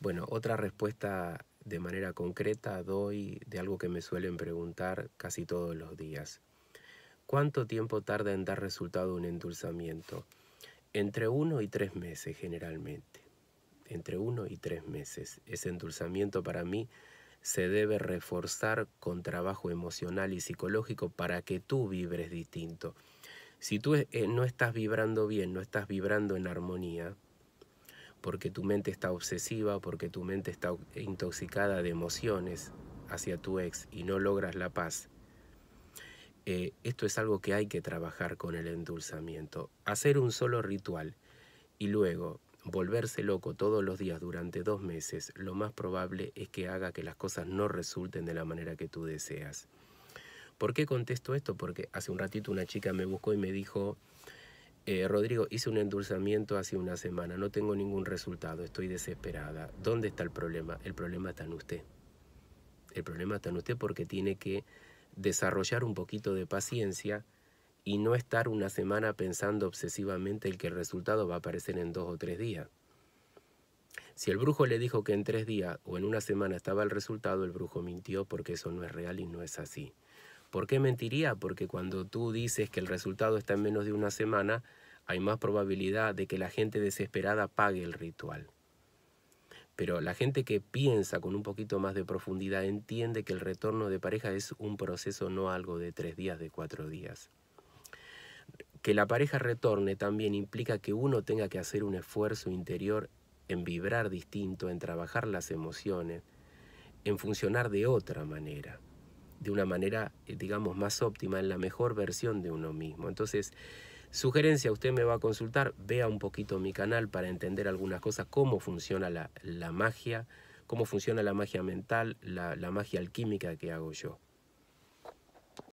Bueno, otra respuesta de manera concreta doy de algo que me suelen preguntar casi todos los días. ¿Cuánto tiempo tarda en dar resultado un endulzamiento? Entre uno y tres meses generalmente. Entre uno y tres meses. Ese endulzamiento para mí se debe reforzar con trabajo emocional y psicológico para que tú vibres distinto. Si tú eh, no estás vibrando bien, no estás vibrando en armonía, porque tu mente está obsesiva, porque tu mente está intoxicada de emociones hacia tu ex y no logras la paz. Eh, esto es algo que hay que trabajar con el endulzamiento. Hacer un solo ritual y luego volverse loco todos los días durante dos meses, lo más probable es que haga que las cosas no resulten de la manera que tú deseas. ¿Por qué contesto esto? Porque hace un ratito una chica me buscó y me dijo, eh, Rodrigo, hice un endulzamiento hace una semana, no tengo ningún resultado, estoy desesperada. ¿Dónde está el problema? El problema está en usted. El problema está en usted porque tiene que desarrollar un poquito de paciencia y no estar una semana pensando obsesivamente el que el resultado va a aparecer en dos o tres días. Si el brujo le dijo que en tres días o en una semana estaba el resultado, el brujo mintió porque eso no es real y no es así. ¿Por qué mentiría? Porque cuando tú dices que el resultado está en menos de una semana, hay más probabilidad de que la gente desesperada pague el ritual. Pero la gente que piensa con un poquito más de profundidad entiende que el retorno de pareja es un proceso, no algo de tres días, de cuatro días. Que la pareja retorne también implica que uno tenga que hacer un esfuerzo interior en vibrar distinto, en trabajar las emociones, en funcionar de otra manera de una manera, eh, digamos, más óptima, en la mejor versión de uno mismo. Entonces, sugerencia, usted me va a consultar, vea un poquito mi canal para entender algunas cosas, cómo funciona la, magia, cómo funciona la magia mental, la magia alquímica que hago yo.